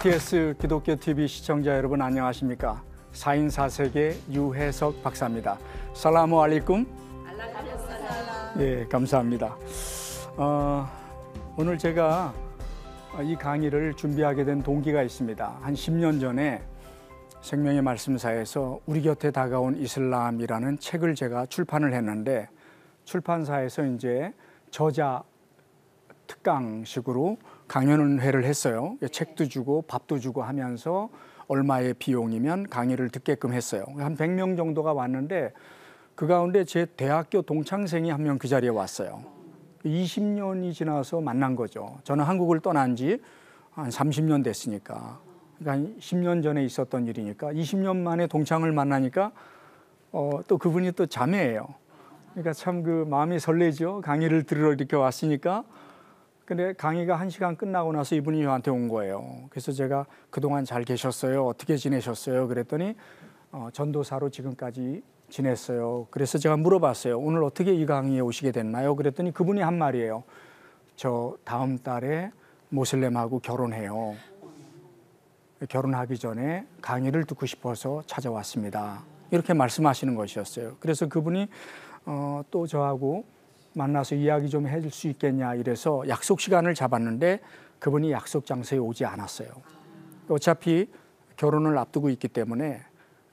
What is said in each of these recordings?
KBS 기독교 TV 시청자 여러분 안녕하십니까? 4인 4세계 유해석 박사입니다. 살라모 알리쿰. 예, 감사합니다. 어, 오늘 제가 이 강의를 준비하게 된 동기가 있습니다. 한 10년 전에 생명의 말씀사에서 우리 곁에 다가온 이슬람이라는 책을 제가 출판을 했는데 출판사에서 이제 저자 특강식으로 강연회를 했어요. 책도 주고 밥도 주고 하면서 얼마의 비용이면 강의를 듣게끔 했어요. 한 100명 정도가 왔는데 그 가운데 제 대학교 동창생이 한 명 그 자리에 왔어요. 20년이 지나서 만난 거죠. 저는 한국을 떠난 지 한 30년 됐으니까. 그러니까 10년 전에 있었던 일이니까 20년 만에 동창을 만나니까 어, 또 그분이 또 자매예요. 그러니까 참 그 마음이 설레죠. 강의를 들으러 이렇게 왔으니까 근데 강의가 한 시간 끝나고 나서 이분이 저한테 온 거예요. 그래서 제가 그동안 잘 계셨어요? 어떻게 지내셨어요? 그랬더니 어, 전도사로 지금까지 지냈어요. 그래서 제가 물어봤어요. 오늘 어떻게 이 강의에 오시게 됐나요? 그랬더니 그분이 한 말이에요. 저 다음 달에 모슬렘하고 결혼해요. 결혼하기 전에 강의를 듣고 싶어서 찾아왔습니다. 이렇게 말씀하시는 것이었어요. 그래서 그분이 어, 또 저하고 만나서 이야기 좀 해줄 수 있겠냐 이래서 약속 시간을 잡았는데 그분이 약속 장소에 오지 않았어요. 어차피 결혼을 앞두고 있기 때문에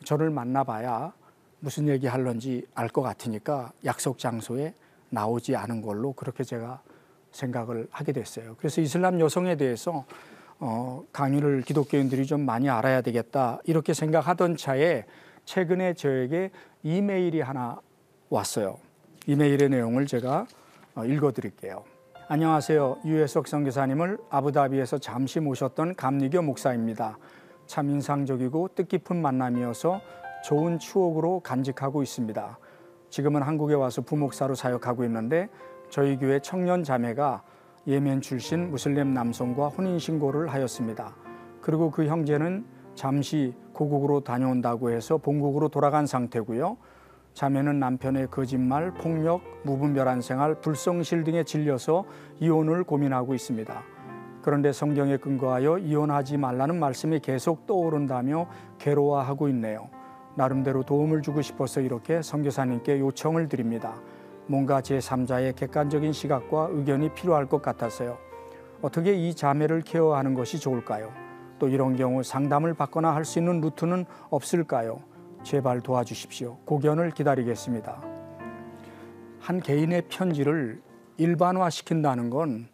저를 만나봐야 무슨 얘기 할런지 알 것 같으니까 약속 장소에 나오지 않은 걸로 그렇게 제가 생각을 하게 됐어요. 그래서 이슬람 여성에 대해서 어, 강의를 기독교인들이 좀 많이 알아야 되겠다 이렇게 생각하던 차에 최근에 저에게 이메일이 하나 왔어요. 이메일의 내용을 제가 어, 읽어드릴게요. 안녕하세요. 유해석 선교사님을 아부다비에서 잠시 모셨던 감리교 목사입니다. 참 인상적이고 뜻깊은 만남이어서 좋은 추억으로 간직하고 있습니다. 지금은 한국에 와서 부목사로 사역하고 있는데 저희 교회 청년 자매가 예멘 출신 무슬림 남성과 혼인 신고를 하였습니다. 그리고 그 형제는 잠시 고국으로 다녀온다고 해서 본국으로 돌아간 상태고요. 자매는 남편의 거짓말, 폭력, 무분별한 생활, 불성실 등에 질려서 이혼을 고민하고 있습니다. 그런데 성경에 근거하여 이혼하지 말라는 말씀이 계속 떠오른다며 괴로워하고 있네요. 나름대로 도움을 주고 싶어서 이렇게 선교사님께 요청을 드립니다. 뭔가 제3자의 객관적인 시각과 의견이 필요할 것 같아서요. 어떻게 이 자매를 케어하는 것이 좋을까요? 또 이런 경우 상담을 받거나 할 수 있는 루트는 없을까요? 제발 도와주십시오. 고견을 기다리겠습니다. 한 개인의 편지를 일반화시킨다는 건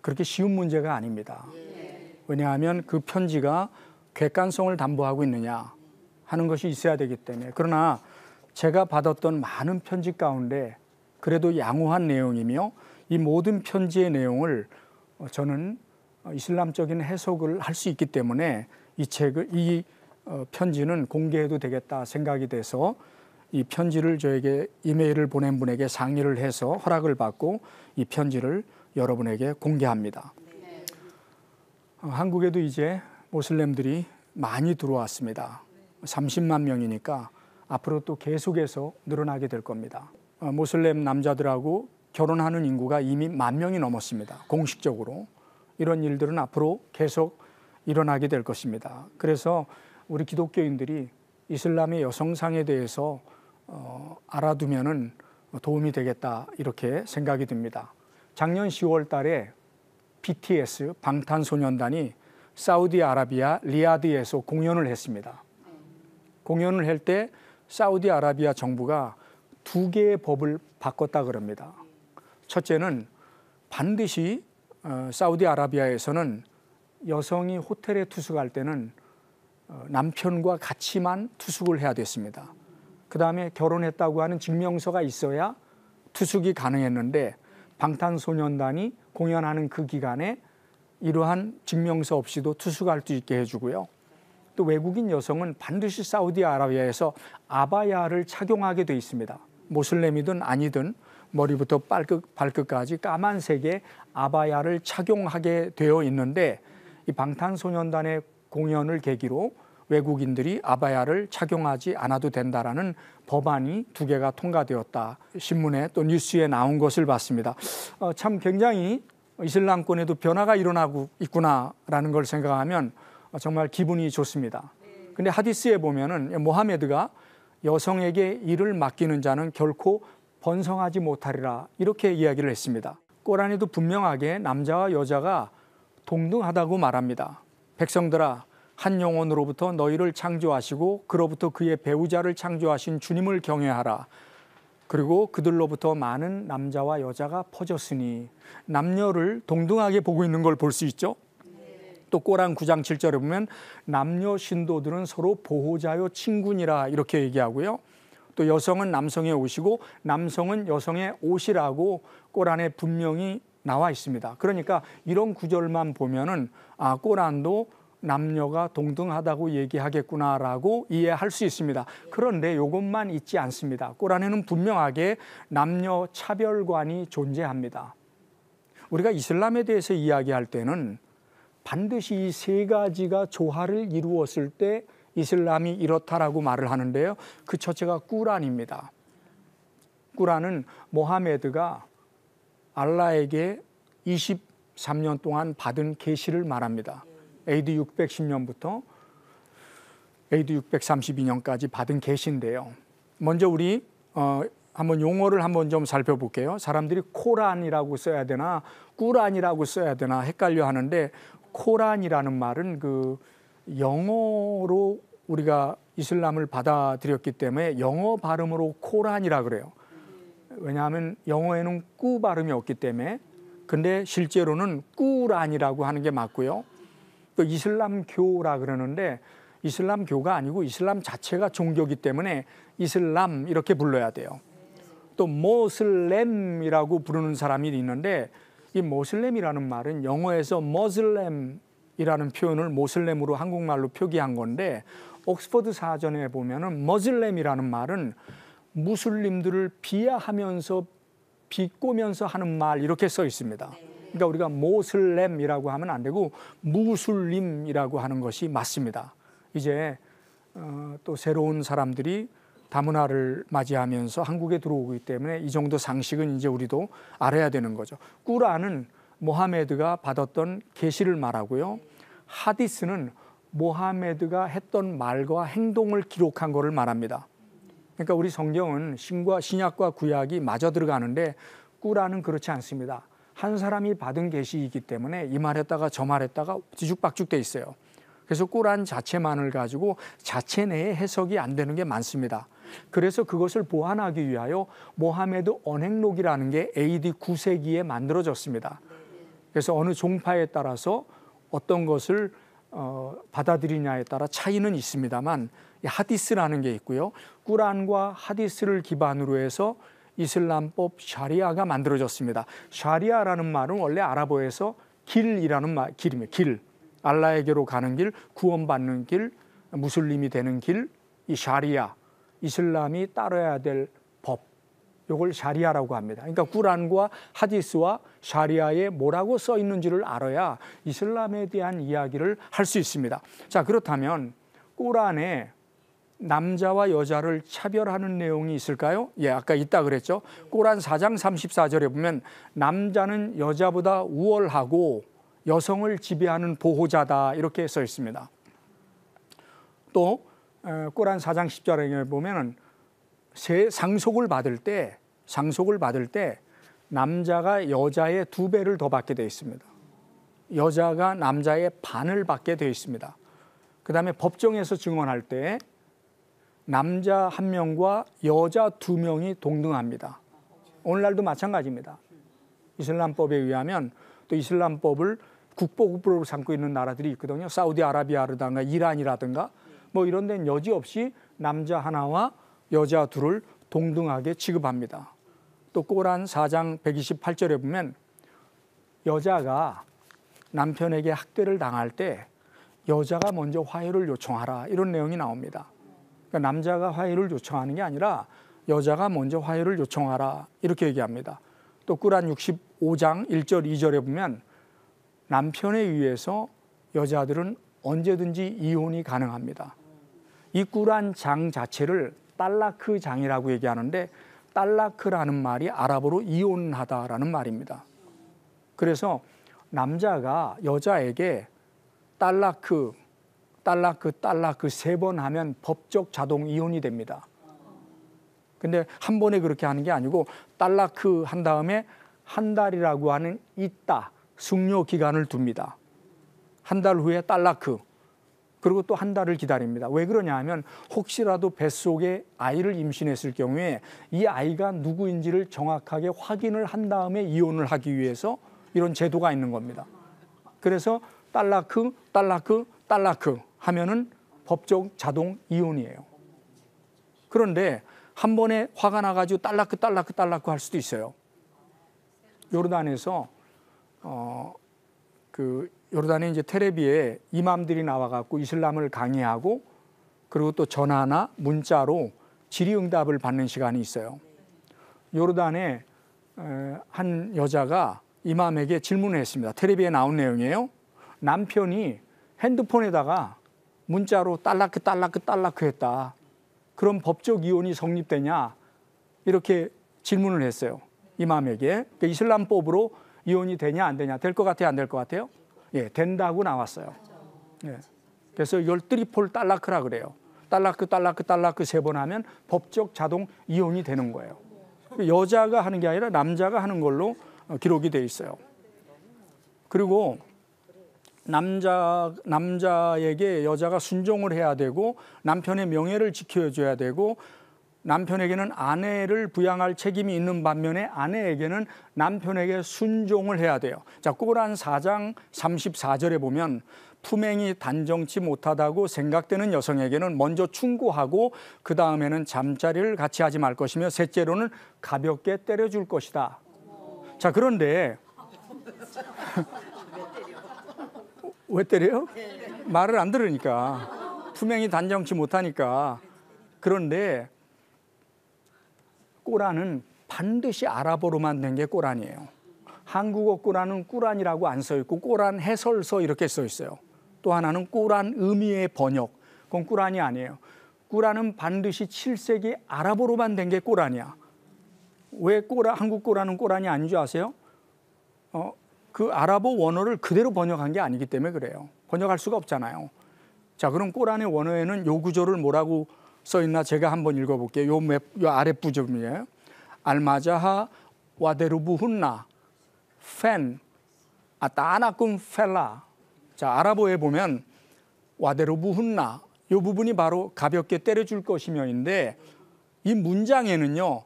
그렇게 쉬운 문제가 아닙니다. 왜냐하면 그 편지가 객관성을 담보하고 있느냐 하는 것이 있어야 되기 때문에 그러나 제가 받았던 많은 편지 가운데 그래도 양호한 내용이며 이 모든 편지의 내용을 저는 이슬람적인 해석을 할 수 있기 때문에 이 책을 이 어, 편지는 공개해도 되겠다 생각이 돼서 이 편지를 저에게 이메일을 보낸 분에게 상의를 해서 허락을 받고 이 편지를 여러분에게 공개합니다. 어, 한국에도 이제 모슬렘들이 많이 들어왔습니다. 30만 명이니까 앞으로 또 계속해서 늘어나게 될 겁니다. 어, 모슬렘 남자들하고 결혼하는 인구가 이미 만 명이 넘었습니다. 공식적으로. 이런 일들은 앞으로 계속 일어나게 될 것입니다. 그래서 우리 기독교인들이 이슬람의 여성상에 대해서 어, 알아두면은 도움이 되겠다 이렇게 생각이 듭니다. 작년 10월 달에 BTS 방탄소년단이 사우디아라비아 리아드에서 공연을 했습니다. 공연을 할 때 사우디아라비아 정부가 두 개의 법을 바꿨다 그럽니다. 첫째는 반드시 어, 사우디아라비아에서는 여성이 호텔에 투숙할 때는 어, 남편과 같이만 투숙을 해야 됐습니다. 그 다음에 결혼했다고 하는 증명서가 있어야 투숙이 가능했는데 방탄소년단이 공연하는 그 기간에 이러한 증명서 없이도 투숙할 수 있게 해주고요. 또 외국인 여성은 반드시 사우디아라비아에서 아바야를 착용하게 돼 있습니다. 모슬렘이든 아니든 머리부터 발끝, 발끝까지 까만색의 아바야를 착용하게 되어 있는데 이 방탄소년단의 공연을 계기로 외국인들이 아바야를 착용하지 않아도 된다라는 법안이 두 개가 통과되었다. 신문에 또 뉴스에 나온 것을 봤습니다. 어, 참 굉장히 이슬람권에도 변화가 일어나고 있구나라는 걸 생각하면 어, 정말 기분이 좋습니다. 근데 하디스에 보면은 모하메드가 여성에게 일을 맡기는 자는 결코 번성하지 못하리라 이렇게 이야기를 했습니다. 꼬란에도 분명하게 남자와 여자가 동등하다고 말합니다. 백성들아 한 영혼으로부터 너희를 창조하시고 그로부터 그의 배우자를 창조하신 주님을 경외하라. 그리고 그들로부터 많은 남자와 여자가 퍼졌으니 남녀를 동등하게 보고 있는 걸 볼 수 있죠. 또꼬란 9장 7절에 보면 남녀 신도들은 서로 보호자요 친군이라 이렇게 얘기하고요. 또 여성은 남성의 옷이고 남성은 여성의 옷이라고 꼬란에 분명히 나와 있습니다. 그러니까 이런 구절만 보면은 아 꼬란도 남녀가 동등하다고 얘기하겠구나라고 이해할 수 있습니다. 그런데 이것만 있지 않습니다. 꼬란에는 분명하게 남녀 차별관이 존재합니다. 우리가 이슬람에 대해서 이야기할 때는 반드시 이 세 가지가 조화를 이루었을 때 이슬람이 이렇다라고 말을 하는데요. 그 첫째가 꾸란입니다. 꾸란은 모하메드가 알라에게 23년 동안 받은 계시를 말합니다. AD 610년부터 AD 632년까지 받은 계시인데요. 먼저 우리 어, 한번 용어를 한번 좀 살펴볼게요. 사람들이 코란이라고 써야 되나 꾸란이라고 써야 되나 헷갈려 하는데 코란이라는 말은 그 영어로 우리가 이슬람을 받아들였기 때문에 영어 발음으로 코란이라 그래요. 왜냐하면 영어에는 꾸 발음이 없기 때문에 근데 실제로는 꾸란이라고 하는 게 맞고요. 또 이슬람교라 그러는데 이슬람교가 아니고 이슬람 자체가 종교기 때문에 이슬람 이렇게 불러야 돼요. 또 모슬렘이라고 부르는 사람이 있는데 이 모슬렘이라는 말은 영어에서 머슬렘이라는 표현을 모슬렘으로 한국말로 표기한 건데 옥스퍼드 사전에 보면은 머슬렘이라는 말은 무슬림들을 비하하면서 비꼬면서 하는 말 이렇게 써 있습니다. 네. 그러니까 우리가 모슬렘이라고 하면 안 되고 무슬림이라고 하는 것이 맞습니다. 이제 어, 또 새로운 사람들이 다문화를 맞이하면서 한국에 들어오기 때문에 이 정도 상식은 이제 우리도 알아야 되는 거죠. 꾸란은 모하메드가 받았던 계시를 말하고요. 하디스는 모하메드가 했던 말과 행동을 기록한 것을 말합니다. 그러니까 우리 성경은 신과 신약과 구약이 마저 들어가는데 꾸라는 그렇지 않습니다. 한 사람이 받은 계시이기 때문에 이 말했다가 저 말했다가 뒤죽박죽 돼 있어요. 그래서 꾸란 자체만을 가지고 자체 내에 해석이 안 되는 게 많습니다. 그래서 그것을 보완하기 위하여 모하메드 언행록이라는 게 AD 9세기에 만들어졌습니다. 그래서 어느 종파에 따라서 어떤 것을 어, 받아들이냐에 따라 차이는 있습니다만 하디스라는 게 있고요. 꾸란과 하디스를 기반으로 해서 이슬람법 샤리아가 만들어졌습니다. 샤리아라는 말은 원래 아랍어에서 길이라는 말, 길입니다. 길. 알라에게로 가는 길, 구원받는 길, 무슬림이 되는 길, 이 샤리아. 이슬람이 따라야 될 법. 이걸 샤리아라고 합니다. 그러니까 꾸란과 하디스와 샤리아에 뭐라고 써 있는지를 알아야 이슬람에 대한 이야기를 할 수 있습니다. 자, 그렇다면 꾸란에 남자와 여자를 차별하는 내용이 있을까요? 예, 아까 있다 그랬죠. 꼬란 4장 34절에 보면 남자는 여자보다 우월하고 여성을 지배하는 보호자다 이렇게 써 있습니다. 또 꼬란 4장 10절에 보면은 세 상속을 받을 때 상속을 받을 때 남자가 여자의 두 배를 더 받게 되어 있습니다. 여자가 남자의 반을 받게 되어 있습니다. 그 다음에 법정에서 증언할 때 남자 한 명과 여자 두 명이 동등합니다. 오늘날도 마찬가지입니다. 이슬람법에 의하면 또 이슬람법을 국보국으로 삼고 있는 나라들이 있거든요. 사우디아라비아라든가 이란이라든가 뭐 이런 데는 여지없이 남자 하나와 여자 둘을 동등하게 취급합니다. 또 꼬란 4장 128절에 보면 여자가 남편에게 학대를 당할 때 여자가 먼저 화해를 요청하라 이런 내용이 나옵니다. 그러니까 남자가 화해를 요청하는 게 아니라 여자가 먼저 화해를 요청하라 이렇게 얘기합니다. 또 꾸란 65장 1절 2절에 보면 남편에 의해서 여자들은 언제든지 이혼이 가능합니다. 이 꾸란 장 자체를 딸라크 장이라고 얘기하는데 딸라크라는 말이 아랍어로 이혼하다라는 말입니다. 그래서 남자가 여자에게 딸라크 딸락 그 딸락 그세번 하면 법적 자동 이혼이 됩니다. 근데 한 번에 그렇게 하는 게 아니고 딸락 그한 다음에 한 달이라고 하는 있다 숙려 기간을 둡니다. 한 달 후에 딸라크 그. 그리고 또 한 달을 기다립니다. 왜 그러냐 하면 혹시라도 뱃속에 아이를 임신했을 경우에 이 아이가 누구인지를 정확하게 확인을 한 다음에 이혼을 하기 위해서 이런 제도가 있는 겁니다. 그래서 딸라크, 딸라크, 딸라크 하면은 법적 자동 이혼이에요. 그런데 한 번에 화가 나가지고 딸라크 딸라크 딸라크 할 수도 있어요. 요르단에서 어그 요르단에 이제 테레비에 이맘들이 나와갖고 이슬람을 강의하고 그리고 또 전화나 문자로 질의응답을 받는 시간이 있어요. 요르단에 한 여자가 이맘에게 질문을 했습니다. 테레비에 나온 내용이에요. 남편이 핸드폰에다가 문자로 딸라크 딸라크 딸라크 했다. 그럼 법적 이혼이 성립되냐? 이렇게 질문을 했어요. 이맘에게. 그러니까 이슬람법으로 이혼이 되냐 안 되냐? 될 것 같아요, 안 될 것 같아요? 예, 된다고 나왔어요. 예. 그래서 열드리폴 딸라크라 그래요. 딸라크 딸라크 딸라크 세 번 하면 법적 자동 이혼이 되는 거예요. 여자가 하는 게 아니라 남자가 하는 걸로 어, 기록이 돼 있어요. 그리고 남자 남자에게 여자가 순종을 해야 되고 남편의 명예를 지켜줘야 되고 남편에게는 아내를 부양할 책임이 있는 반면에 아내에게는 남편에게 순종을 해야 돼요. 자, 꼬란 4장 34절에 보면 품행이 단정치 못하다고 생각되는 여성에게는 먼저 충고하고 그 다음에는 잠자리를 같이 하지 말 것이며 셋째로는 가볍게 때려줄 것이다. 자, 그런데 왜 때려요? 말을 안 들으니까. 투명이 단정치 못하니까. 그런데 꼬란은 반드시 아랍어로 만든 게 꼬란이에요. 한국어 꼬란은 꾸란이라고 안 써 있고 꼬란 해설서 이렇게 써 있어요. 또 하나는 꼬란 의미의 번역. 그건 꾸란이 아니에요. 꾸란은 반드시 7세기 아랍어로 만든 게 꼬란이야. 왜 꼬라 한국 꼬란은 꼬란이 아닌 줄 아세요? 어, 그 아랍어 원어를 그대로 번역한 게 아니기 때문에 그래요. 번역할 수가 없잖아요. 자, 그럼 꼬란의 원어에는 요 구조를 뭐라고 써 있나 제가 한번 읽어 볼게요. 요, 맵, 요 아랫 부분이에요. 알마자하 와데루부 훈나 펜 아따나쿰 펠라. 자, 아랍어에 보면 와데루부 훈나 요 부분이 바로 가볍게 때려줄 것이며인데 이 문장에는요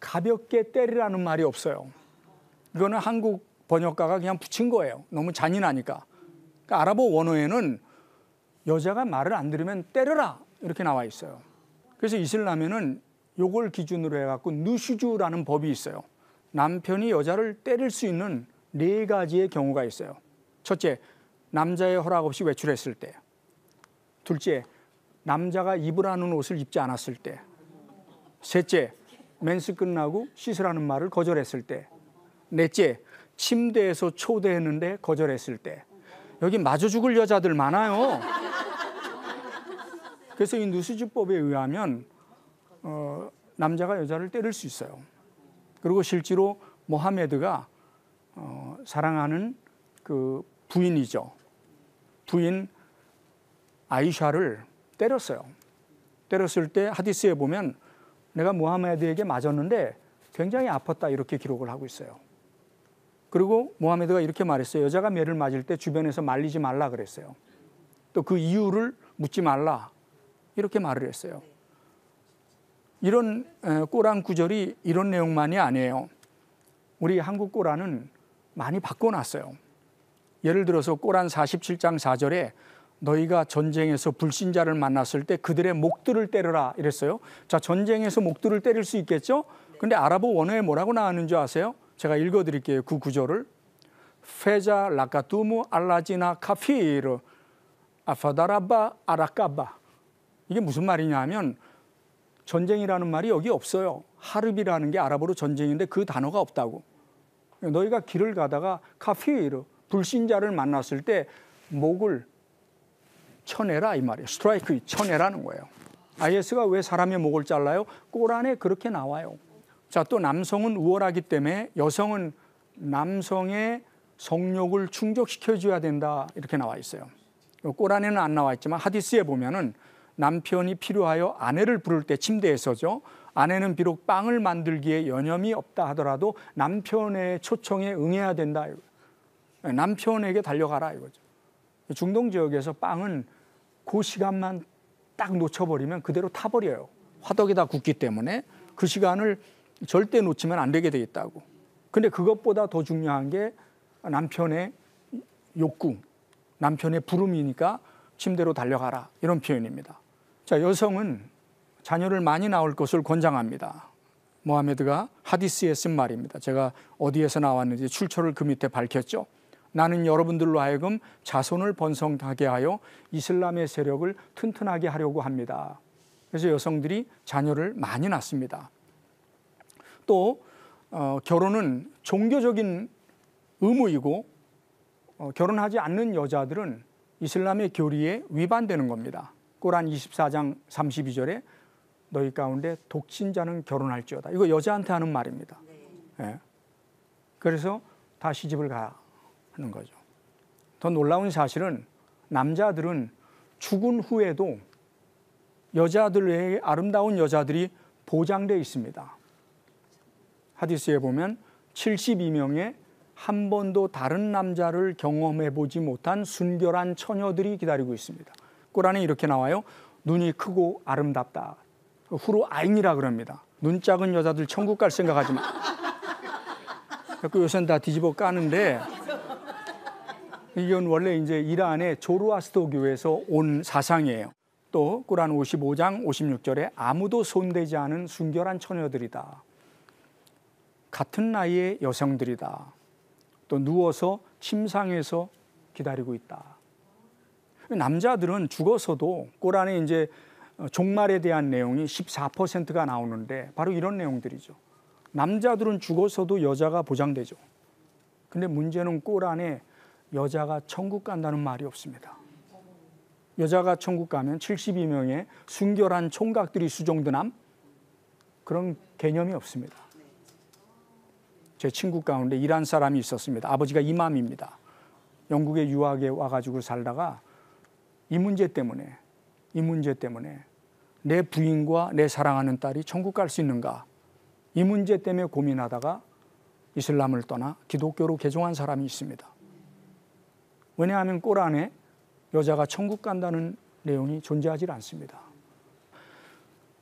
가볍게 때리라는 말이 없어요. 이거는 한국 번역가가 그냥 붙인 거예요. 너무 잔인하니까. 그러니까 아랍어 원어에는 여자가 말을 안 들으면 때려라 이렇게 나와 있어요. 그래서 이슬람에는 요걸 기준으로 해갖고 누슈주라는 법이 있어요. 남편이 여자를 때릴 수 있는 네 가지의 경우가 있어요. 첫째, 남자의 허락 없이 외출했을 때. 둘째, 남자가 입으라는 옷을 입지 않았을 때. 셋째, 멘스 끝나고 씻으라는 말을 거절했을 때. 넷째, 침대에서 초대했는데 거절했을 때 여기 마주 죽을 여자들 많아요. 그래서 이 누수주법에 의하면 어, 남자가 여자를 때릴 수 있어요. 그리고 실제로 모하메드가 어, 사랑하는 그 부인이죠. 부인 아이샤를 때렸어요. 때렸을 때 하디스에 보면 내가 모하메드에게 맞았는데 굉장히 아팠다 이렇게 기록을 하고 있어요. 그리고 모하메드가 이렇게 말했어요. 여자가 매를 맞을 때 주변에서 말리지 말라 그랬어요. 또 그 이유를 묻지 말라 이렇게 말을 했어요. 이런 꼬란 구절이 이런 내용만이 아니에요. 우리 한국 꼬란은 많이 바꿔놨어요. 예를 들어서 꼬란 47장 4절에 너희가 전쟁에서 불신자를 만났을 때 그들의 목들을 때려라 이랬어요. 자, 전쟁에서 목들을 때릴 수 있겠죠? 근데 아랍어 원어에 뭐라고 나왔는 줄 아세요? 제가 읽어드릴게요. 그 구절을 페자 라카투무 알라지나 카피르 아파다라바 아라카바 이게 무슨 말이냐 면 전쟁이라는 말이 여기 없어요. 하르비라는 게 아랍어로 전쟁인데 그 단어가 없다고. 너희가 길을 가다가 카피르 불신자를 만났을 때 목을 쳐내라 이 말이에요. 스트라이크 쳐내라는 거예요. IS가 왜 사람의 목을 잘라요? 꼬란에 그렇게 나와요. 자, 또 남성은 우월하기 때문에 여성은 남성의 성욕을 충족시켜줘야 된다. 이렇게 나와 있어요. 꼬란에는 안 나와 있지만 하디스에 보면은 남편이 필요하여 아내를 부를 때 침대에서죠. 아내는 비록 빵을 만들기에 여념이 없다 하더라도 남편의 초청에 응해야 된다. 남편에게 달려가라 이거죠. 중동 지역에서 빵은 그 시간만 딱 놓쳐버리면 그대로 타버려요. 화덕에다 굳기 때문에 그 시간을 절대 놓치면 안 되게 되겠다고. 근데 그것보다 더 중요한 게 남편의 욕구, 남편의 부름이니까 침대로 달려가라. 이런 표현입니다. 자, 여성은 자녀를 많이 낳을 것을 권장합니다. 모하메드가 하디스에 쓴 말입니다. 제가 어디에서 나왔는지 출처를 그 밑에 밝혔죠. 나는 여러분들로 하여금 자손을 번성하게 하여 이슬람의 세력을 튼튼하게 하려고 합니다. 그래서 여성들이 자녀를 많이 낳습니다. 또 어, 결혼은 종교적인 의무이고 어, 결혼하지 않는 여자들은 이슬람의 교리에 위반되는 겁니다. 꾸란 24장 32절에 너희 가운데 독신자는 결혼할지어다. 이거 여자한테 하는 말입니다. 네. 예. 그래서 다 시집을 가 하는 거죠. 더 놀라운 사실은 남자들은 죽은 후에도 여자들의 아름다운 여자들이 보장돼 있습니다. 하디스에 보면 72명의 한 번도 다른 남자를 경험해 보지 못한 순결한 처녀들이 기다리고 있습니다. 꼬란에 이렇게 나와요. 눈이 크고 아름답다. 후로 아인이라 그럽니다. 눈 작은 여자들 천국 갈 생각하지 마. 그 요새는 다 뒤집어 까는데 이건 원래 이제 이란의 조르아스토 교에서 온 사상이에요. 또 꾸란 55장 56절에 아무도 손대지 않은 순결한 처녀들이다. 같은 나이의 여성들이다. 또 누워서 침상에서 기다리고 있다. 남자들은 죽어서도 꼬란에 이제 종말에 대한 내용이 14%가 나오는데 바로 이런 내용들이죠. 남자들은 죽어서도 여자가 보장되죠. 근데 문제는 꼬란에 여자가 천국 간다는 말이 없습니다. 여자가 천국 가면 72명의 순결한 총각들이 수종드남 그런 개념이 없습니다. 제 친구 가운데 일한 사람이 있었습니다. 아버지가 이맘입니다. 영국에 유학에 와가지고 살다가 이 문제 때문에 이 문제 때문에 내 부인과 내 사랑하는 딸이 천국 갈 수 있는가 이 문제 때문에 고민하다가 이슬람을 떠나 기독교로 개종한 사람이 있습니다. 왜냐하면 꼬란에 여자가 천국 간다는 내용이 존재하지 않습니다.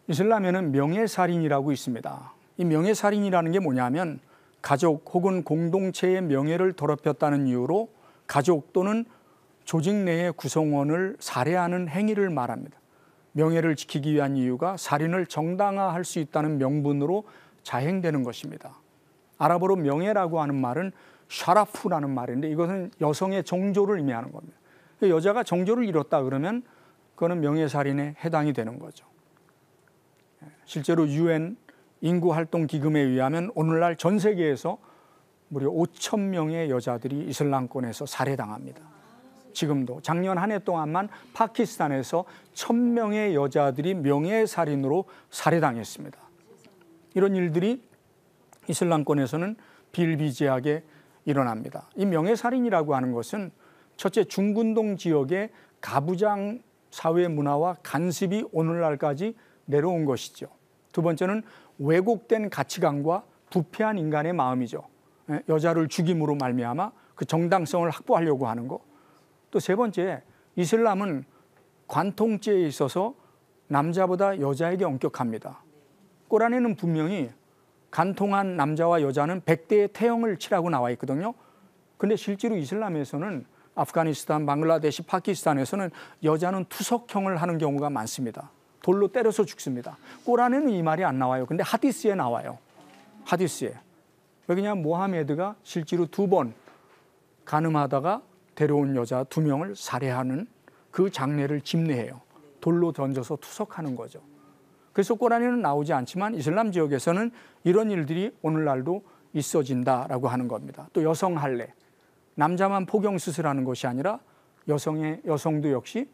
이슬람에는 명예살인이라고 있습니다. 이 명예살인이라는 게 뭐냐면 가족 혹은 공동체의 명예를 더럽혔다는 이유로 가족 또는 조직 내의 구성원을 살해하는 행위를 말합니다. 명예를 지키기 위한 이유가 살인을 정당화할 수 있다는 명분으로 자행되는 것입니다. 아랍어로 명예라고 하는 말은 샤라프라는 말인데 이것은 여성의 종조를 의미하는 겁니다. 그 여자가 종조를 잃었다 그러면 그거는 명예살인에 해당이 되는 거죠. 실제로 유엔 인구활동기금에 의하면 오늘날 전 세계에서 무려 5천 명의 여자들이 이슬람권에서 살해당합니다. 지금도 작년 한 해 동안만 파키스탄에서 천명의 여자들이 명예살인으로 살해당했습니다. 이런 일들이 이슬람권에서는 빌비재하게 일어납니다. 이 명예살인이라고 하는 것은 첫째 중군동 지역의 가부장 사회 문화와 간습이 오늘날까지 내려온 것이죠. 두 번째는 왜곡된 가치관과 부패한 인간의 마음이죠. 예, 여자를 죽임으로 말미암아 그 정당성을 확보하려고 하는 것. 또 세 번째, 이슬람은 관통죄에 있어서 남자보다 여자에게 엄격합니다. 꼬란에는 분명히 간통한 남자와 여자는 100대의 태형을 치라고 나와 있거든요. 근데 실제로 이슬람에서는 아프가니스탄, 방글라데시, 파키스탄에서는 여자는 투석형을 하는 경우가 많습니다. 돌로 때려서 죽습니다. 꼬란는이 말이 안 나와요. 근데 하디스에 나와요. 하디스에. 왜냐하면 모하메드가 실제로 두 번 가늠하다가 데려온 여자 두 명을 살해하는 그 장례를 집례해요. 돌로 던져서 투석하는 거죠. 그래서 꼬란에는 나오지 않지만 이슬람 지역에서는 이런 일들이 오늘날도 있어진다라고 하는 겁니다. 또 여성 할례. 남자만 포경 수술하는 것이 아니라 여성의 여성도 역시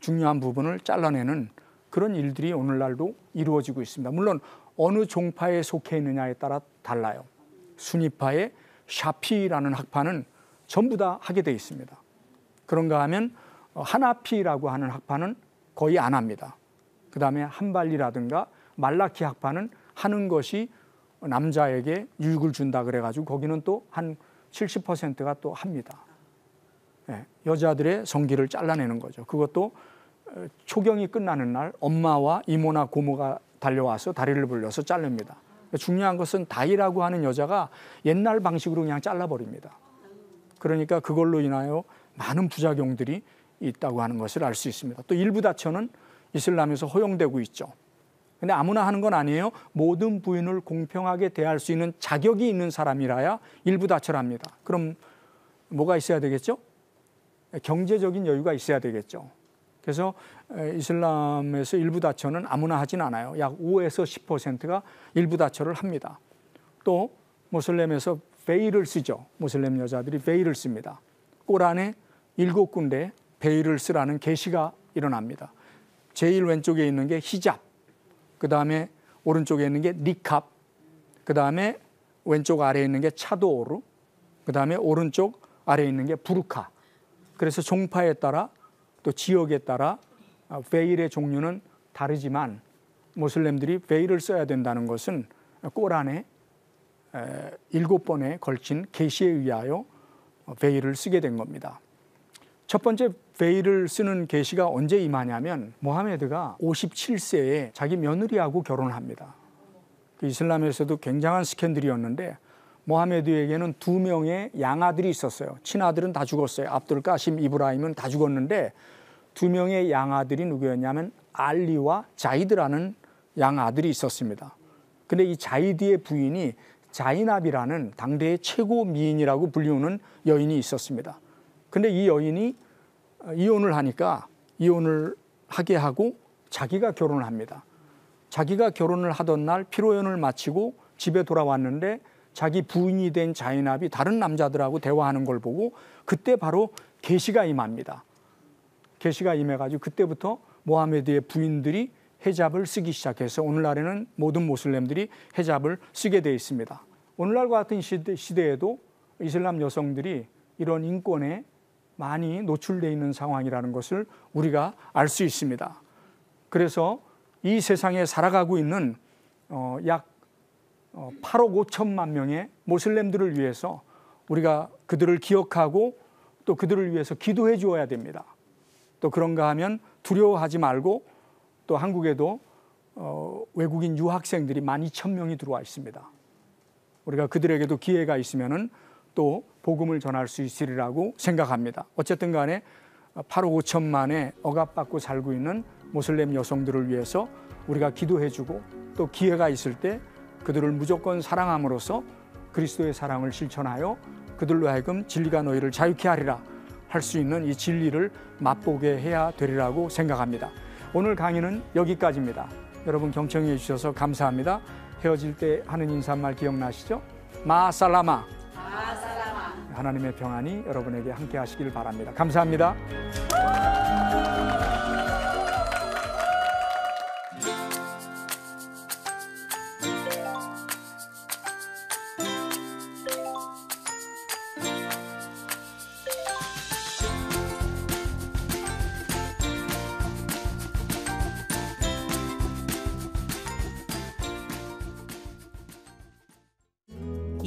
중요한 부분을 잘라내는 그런 일들이 오늘날도 이루어지고 있습니다. 물론 어느 종파에 속해 있느냐에 따라 달라요. 순위파의 샤피라는 학파는 전부 다 하게 돼 있습니다. 그런가 하면 어, 하나피라고 하는 학파는 거의 안 합니다. 그 다음에 한발리라든가 말라키 학파는 하는 것이 남자에게 유익을 준다 그래가지고 거기는 또 한 70%가 또 합니다. 예, 여자들의 성기를 잘라내는 거죠. 그것도 초경이 끝나는 날 엄마와 이모나 고모가 달려와서 다리를 불려서 자릅니다. 중요한 것은 다이라고 하는 여자가 옛날 방식으로 그냥 잘라버립니다. 그러니까 그걸로 인하여 많은 부작용들이 있다고 하는 것을 알 수 있습니다. 또 일부 다처는 이슬람에서 허용되고 있죠. 근데 아무나 하는 건 아니에요. 모든 부인을 공평하게 대할 수 있는 자격이 있는 사람이라야 일부 다처랍니다. 그럼 뭐가 있어야 되겠죠? 경제적인 여유가 있어야 되겠죠. 그래서 이슬람에서 일부 다처는 아무나 하진 않아요. 약 5에서 10%가 일부 다처를 합니다. 또 모슬렘에서 베일을 쓰죠. 모슬렘 여자들이 베일을 씁니다. 꼬란에 일곱 군데 베일을 쓰라는 계시가 일어납니다. 제일 왼쪽에 있는 게 히잡, 그 다음에 오른쪽에 있는 게 니캅, 그 다음에 왼쪽 아래에 있는 게 차도오르, 그 다음에 오른쪽 아래에 있는 게 부르카. 그래서 종파에 따라 또 지역에 따라 베일의 아, 종류는 다르지만 모슬렘들이 베일을 써야 된다는 것은 꼬란에 일곱 번에 걸친 계시에 의하여 베일을 어, 쓰게 된 겁니다. 첫 번째 베일을 쓰는 계시가 언제 임하냐면 모하메드가 57세에 자기 며느리하고 결혼합니다. 그 이슬람에서도 굉장한 스캔들이었는데 모하메드에게는 두 명의 양아들이 있었어요. 친아들은 다 죽었어요. 압둘까심 이브라임은 다 죽었는데 두 명의 양아들이 누구였냐면 알리와 자이드라는 양아들이 있었습니다. 근데 이 자이드의 부인이 자이납이라는 당대의 최고 미인이라고 불리우는 여인이 있었습니다. 근데 이 여인이 어, 이혼을 하니까 이혼을 하게 하고 자기가 결혼을 합니다. 자기가 결혼을 하던 날 피로연을 마치고 집에 돌아왔는데 자기 부인이 된 자이납이 다른 남자들하고 대화하는 걸 보고 그때 바로 계시가 임합니다. 계시가 임해가지고 그때부터 모하메드의 부인들이 해잡을 쓰기 시작해서 오늘날에는 모든 모슬렘들이 해잡을 쓰게 되어 있습니다. 오늘날과 같은 시대, 에도 이슬람 여성들이 이런 인권에 많이 노출되어 있는 상황이라는 것을 우리가 알 수 있습니다. 그래서 이 세상에 살아가고 있는 어, 약 8억 어, 5천만 명의 모슬렘들을 위해서 우리가 그들을 기억하고 또 그들을 위해서 기도해 주어야 됩니다. 또 그런가 하면 두려워하지 말고 또 한국에도 어, 외국인 유학생들이 12,000명이 들어와 있습니다. 우리가 그들에게도 기회가 있으면또 복음을 전할 수 있으리라고 생각합니다. 어쨌든 간에 8억 5천만에 억압받고 살고 있는 모슬렘 여성들을 위해서 우리가 기도해 주고 또 기회가 있을 때 그들을 무조건 사랑함으로써 그리스도의 사랑을 실천하여 그들로 하여금 진리가 너희를 자유케 하리라 할 수 있는 이 진리를 맛보게 해야 되리라고 생각합니다. 오늘 강의는 여기까지입니다. 여러분 경청해 주셔서 감사합니다. 헤어질 때 하는 인사말 기억나시죠? 마살라마. 마살라마. 하나님의 평안이 여러분에게 함께 하시길 바랍니다. 감사합니다.